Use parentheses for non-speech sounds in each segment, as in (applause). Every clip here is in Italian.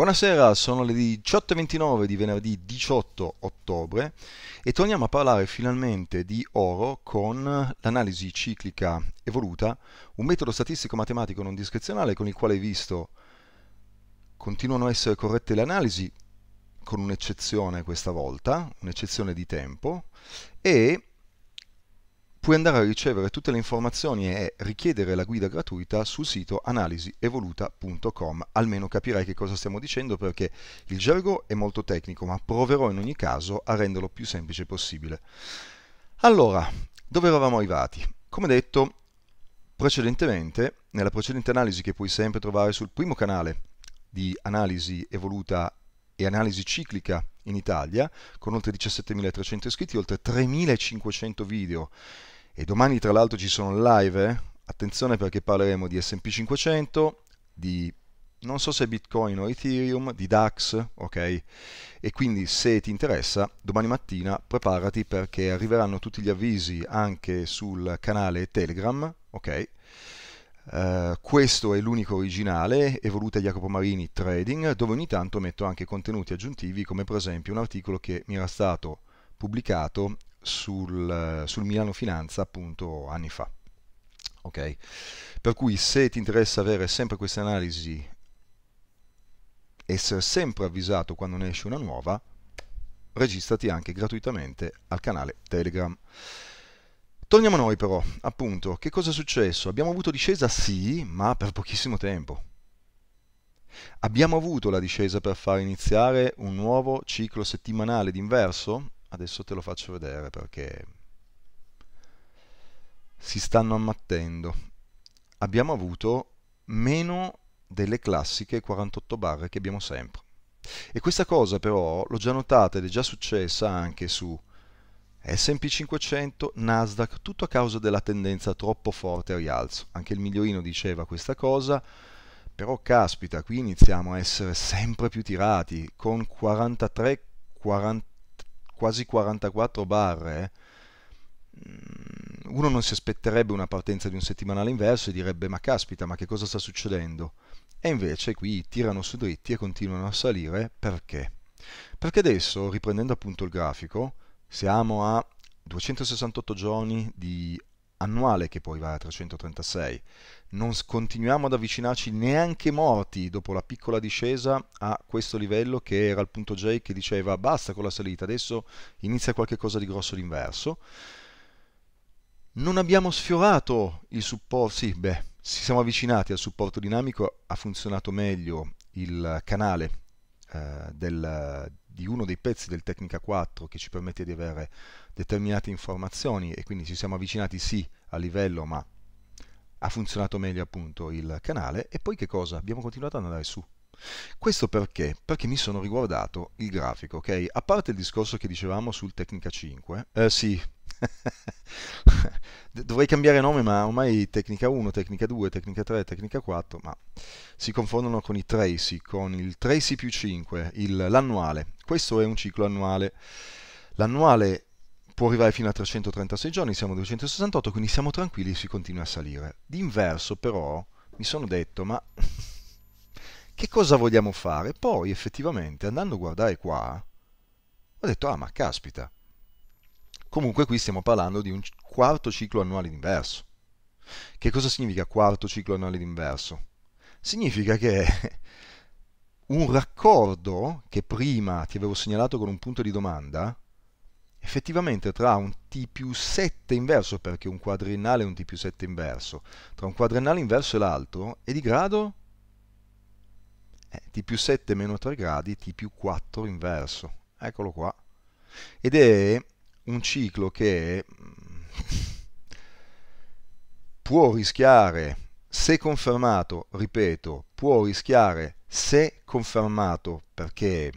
Buonasera, sono le 18.29 di venerdì 18 ottobre e torniamo a parlare finalmente di oro con l'analisi ciclica evoluta, un metodo statistico matematico non discrezionale con il quale hai visto continuano a essere corrette le analisi, con un'eccezione questa volta, un'eccezione di tempo, e puoi andare a ricevere tutte le informazioni e richiedere la guida gratuita sul sito analisievoluta.com. Almeno capirai che cosa stiamo dicendo perché il gergo è molto tecnico, ma proverò in ogni caso a renderlo più semplice possibile. Allora, dove eravamo arrivati? Come detto precedentemente, nella precedente analisi che puoi sempre trovare sul primo canale di analisi evoluta e analisi ciclica in Italia, con oltre 17.300 iscritti, oltre 3.500 video. E domani tra l'altro ci sono live, eh? attenzione perché parleremo di SP 500, di non so se Bitcoin o Ethereum, di DAX, ok? E quindi se ti interessa, domani mattina preparati perché arriveranno tutti gli avvisi anche sul canale Telegram, ok? Eh, questo è l'unico originale, Evoluta Jacopo Marini Trading, dove ogni tanto metto anche contenuti aggiuntivi, come per esempio un articolo che mi era stato pubblicato sul, eh, sul Milano Finanza appunto anni fa. Okay. Per cui se ti interessa avere sempre queste analisi, essere sempre avvisato quando ne esce una nuova, registrati anche gratuitamente al canale Telegram. Torniamo a noi però, appunto, che cosa è successo? Abbiamo avuto discesa sì, ma per pochissimo tempo. Abbiamo avuto la discesa per far iniziare un nuovo ciclo settimanale d'inverso? Adesso te lo faccio vedere perché si stanno ammattendo. Abbiamo avuto meno delle classiche 48 barre che abbiamo sempre. E questa cosa però l'ho già notata ed è già successa anche su SP500, Nasdaq, tutto a causa della tendenza troppo forte al rialzo. Anche il migliorino diceva questa cosa, però caspita, qui iniziamo a essere sempre più tirati, con 43, 40, quasi 44 barre. Eh. Mm, uno non si aspetterebbe una partenza di un settimanale inverso e direbbe ma caspita, ma che cosa sta succedendo? E invece qui tirano su dritti e continuano a salire perché? Perché adesso, riprendendo appunto il grafico, siamo a 268 giorni di annuale che poi va a 336. Non continuiamo ad avvicinarci neanche morti dopo la piccola discesa a questo livello che era il punto J che diceva basta con la salita, adesso inizia qualcosa di grosso l'inverso. Non abbiamo sfiorato il supporto, sì, beh, ci siamo avvicinati al supporto dinamico, ha funzionato meglio il canale eh, del, di uno dei pezzi del Tecnica 4 che ci permette di avere determinate informazioni e quindi ci siamo avvicinati sì a livello ma ha funzionato meglio appunto il canale e poi che cosa? Abbiamo continuato ad andare su. Questo perché? Perché mi sono riguardato il grafico, ok? A parte il discorso che dicevamo sul Tecnica 5, eh, sì, (laughs) dovrei cambiare nome, ma ormai tecnica 1, tecnica 2, tecnica 3, tecnica 4, ma si confondono con i Tracy, con il Tracy più 5, il, l'annuale. Questo è un ciclo annuale. L'annuale può arrivare fino a 336 giorni, siamo a 268, quindi siamo tranquilli e si continua a salire. D'inverso però mi sono detto, ma (laughs) che cosa vogliamo fare? Poi effettivamente andando a guardare qua, ho detto, ah ma caspita, Comunque qui stiamo parlando di un quarto ciclo annuale d'inverso. Che cosa significa quarto ciclo annuale d'inverso? Significa che (laughs) un raccordo che prima ti avevo segnalato con un punto di domanda, effettivamente tra un T più 7 inverso, perché un quadriennale è un T più 7 inverso, tra un quadriennale inverso e l'altro è di grado eh, T più 7 meno 3 gradi, T più 4 inverso. Eccolo qua. Ed è un ciclo che mm, può rischiare, se confermato, ripeto, può rischiare se confermato perché,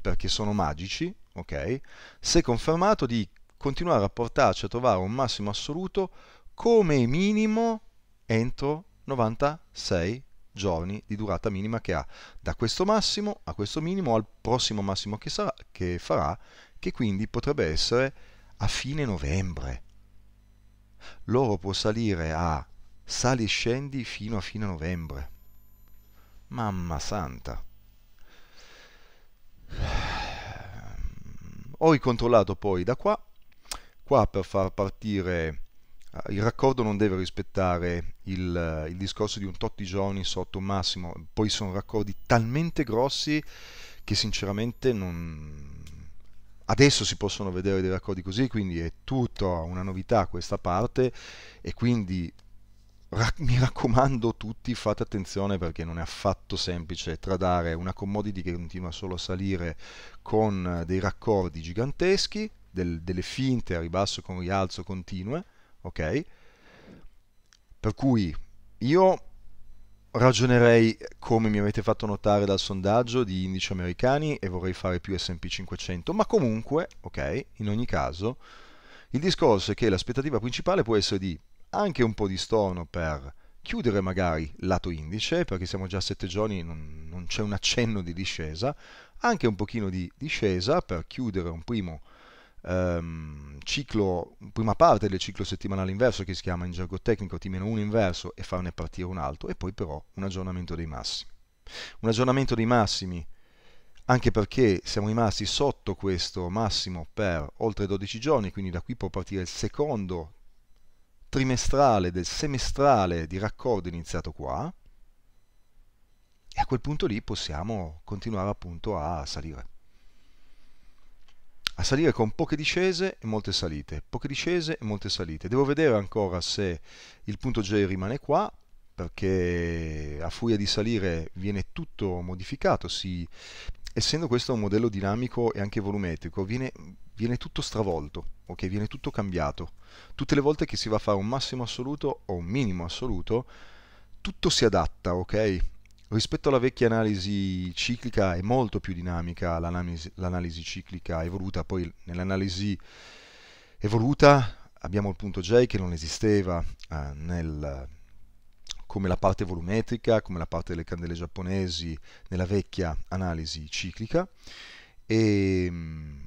perché sono magici, ok? Se confermato di continuare a portarci a trovare un massimo assoluto come minimo entro 96 giorni di durata minima che ha da questo massimo a questo minimo al prossimo massimo che, sarà, che farà che quindi potrebbe essere a fine novembre. L'oro può salire a sali e scendi fino a fine novembre. Mamma santa. Ho ricontrollato poi da qua, qua per far partire eh, il raccordo non deve rispettare il, eh, il discorso di un tot di giorni sotto un massimo, poi sono raccordi talmente grossi che sinceramente non, Adesso si possono vedere dei raccordi così, quindi è tutta una novità questa parte e quindi mi raccomando tutti fate attenzione perché non è affatto semplice tradare una commodity che continua solo a salire con dei raccordi giganteschi, del, delle finte a ribasso con rialzo continue, ok? Per cui io ragionerei come mi avete fatto notare dal sondaggio di indici americani e vorrei fare più S&P 500, ma comunque, ok, in ogni caso, il discorso è che l'aspettativa principale può essere di anche un po' di storno per chiudere magari lato indice, perché siamo già a 7 giorni, non, non c'è un accenno di discesa, anche un pochino di discesa per chiudere un primo ehm, ciclo, prima parte del ciclo settimanale inverso che si chiama in gergo tecnico T-1 inverso e farne partire un altro e poi però un aggiornamento dei massimi. Un aggiornamento dei massimi anche perché siamo rimasti sotto questo massimo per oltre 12 giorni, quindi da qui può partire il secondo trimestrale del semestrale di raccordo iniziato qua e a quel punto lì possiamo continuare appunto a salire a salire con poche discese e molte salite, poche discese e molte salite. Devo vedere ancora se il punto J rimane qua, perché a furia di salire viene tutto modificato, si, essendo questo un modello dinamico e anche volumetrico, viene, viene tutto stravolto, okay? viene tutto cambiato. Tutte le volte che si va a fare un massimo assoluto o un minimo assoluto, tutto si adatta, ok? Rispetto alla vecchia analisi ciclica è molto più dinamica l'analisi, l'analisi ciclica evoluta, poi nell'analisi evoluta abbiamo il punto J che non esisteva eh, nel, come la parte volumetrica, come la parte delle candele giapponesi nella vecchia analisi ciclica e, ehm,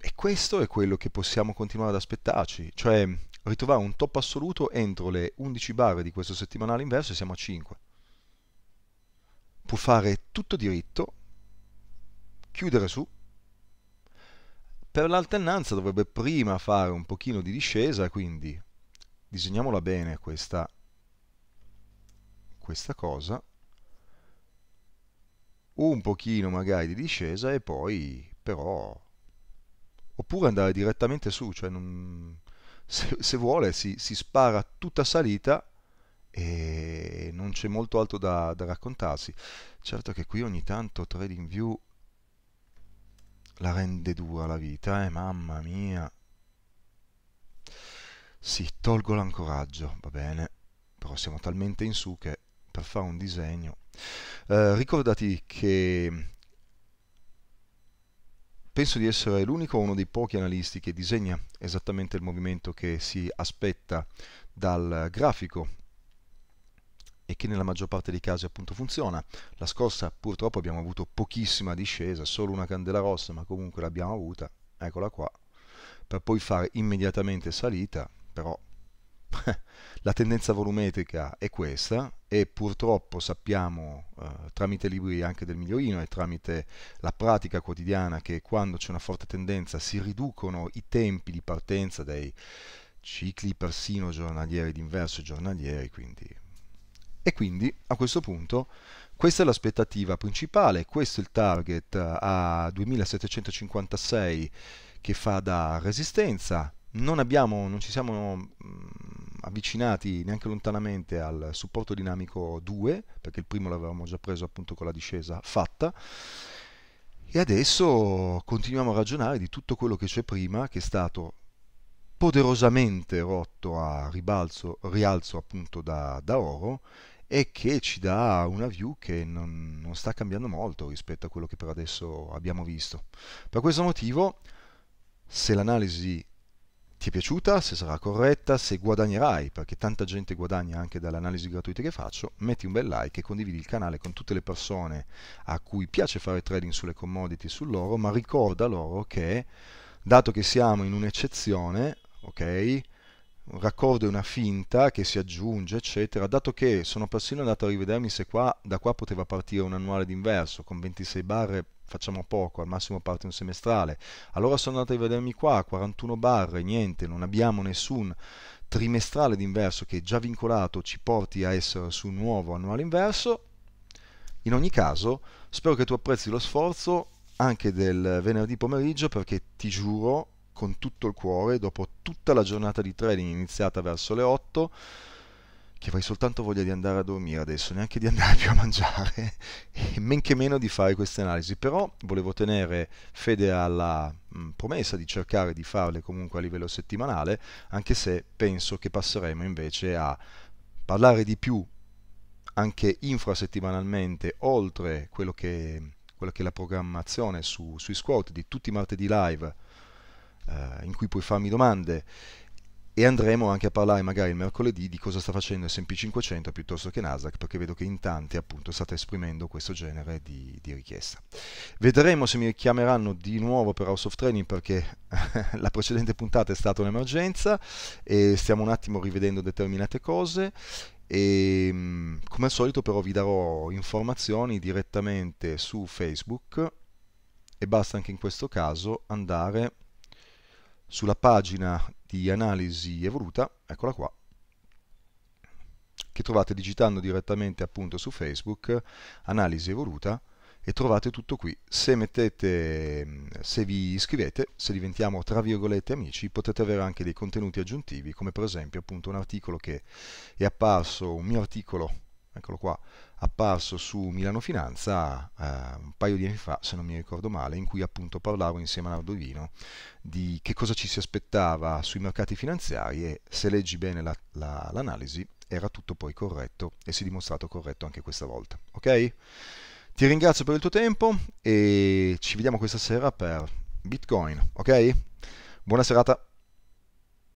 e questo è quello che possiamo continuare ad aspettarci, cioè ritrovare un top assoluto entro le 11 barre di questo settimanale inverso e siamo a 5 può fare tutto diritto, chiudere su, per l'alternanza dovrebbe prima fare un pochino di discesa, quindi disegniamola bene questa, questa cosa, un pochino magari di discesa e poi però oppure andare direttamente su, cioè non, se, se, vuole si, si, spara tutta salita e non c'è molto altro da, da raccontarsi. Certo che qui ogni tanto Trading View la rende dura la vita, eh, mamma mia. Sì, tolgo l'ancoraggio, va bene, però siamo talmente in su che per fare un disegno. Eh, ricordati che penso di essere l'unico o uno dei pochi analisti che disegna esattamente il movimento che si aspetta dal grafico e che nella maggior parte dei casi appunto funziona. La scorsa purtroppo abbiamo avuto pochissima discesa, solo una candela rossa, ma comunque l'abbiamo avuta, eccola qua, per poi fare immediatamente salita, però (laughs) la tendenza volumetrica è questa e purtroppo sappiamo eh, tramite libri anche del migliorino e tramite la pratica quotidiana che quando c'è una forte tendenza si riducono i tempi di partenza dei cicli persino giornalieri d'inverso e giornalieri, quindi e quindi a questo punto questa è l'aspettativa principale, questo è il target eh, a 2756 che fa da resistenza. Non, abbiamo, non ci siamo mm, avvicinati neanche lontanamente al supporto dinamico 2, perché il primo l'avevamo già preso appunto con la discesa fatta. E adesso continuiamo a ragionare di tutto quello che c'è prima, che è stato poderosamente rotto a ribalzo, rialzo appunto da, da oro e che ci dà una view che non, non, sta cambiando molto rispetto a quello che per adesso abbiamo visto. Per questo motivo, se l'analisi ti è piaciuta, se sarà corretta, se guadagnerai, perché tanta gente guadagna anche dall'analisi gratuita che faccio, metti un bel like e condividi il canale con tutte le persone a cui piace fare trading sulle commodity e sull'oro, ma ricorda loro che, dato che siamo in un'eccezione, ok? un raccordo e una finta che si aggiunge, eccetera, dato che sono persino andato a rivedermi se qua, da qua poteva partire un annuale d'inverso, con 26 barre facciamo poco, al massimo parte un semestrale, allora sono andato a rivedermi qua, 41 barre, niente, non abbiamo nessun trimestrale d'inverso che già vincolato ci porti a essere su un nuovo annuale inverso, in ogni caso spero che tu apprezzi lo sforzo anche del venerdì pomeriggio perché ti giuro con tutto il cuore dopo tutta la giornata di trading iniziata verso le 8 che avrei soltanto voglia di andare a dormire adesso, neanche di (laughs) andare più a mangiare e men che meno di fare queste analisi, però volevo tenere fede alla mh, mm, promessa di cercare di farle comunque a livello settimanale, anche se penso che passeremo invece a parlare di più anche infrasettimanalmente oltre quello che, quella che è la programmazione su, sui squat di tutti i martedì live eh, in cui puoi farmi domande e andremo anche a parlare magari il mercoledì di cosa sta facendo S&P 500 piuttosto che Nasdaq perché vedo che in tanti appunto state esprimendo questo genere di, di richiesta vedremo se mi chiameranno di nuovo per House of Training perché (laughs) la precedente puntata è stata un'emergenza e stiamo un attimo rivedendo determinate cose e ehm, come al solito però vi darò informazioni direttamente su Facebook e basta anche in questo caso andare sulla pagina di analisi evoluta, eccola qua, che trovate digitando direttamente appunto su Facebook, analisi evoluta, e trovate tutto qui. Se mettete, se vi iscrivete, se diventiamo tra virgolette amici, potete avere anche dei contenuti aggiuntivi, come per esempio appunto un articolo che è apparso, un mio articolo, eccolo qua, apparso su Milano Finanza eh, un paio di anni fa, se non mi ricordo male, in cui appunto parlavo insieme a Nardovino di che cosa ci si aspettava sui mercati finanziari e se leggi bene l'analisi la, la, era tutto poi corretto e si è dimostrato corretto anche questa volta. Ok? Ti ringrazio per il tuo tempo e ci vediamo questa sera per Bitcoin, ok? Buona serata.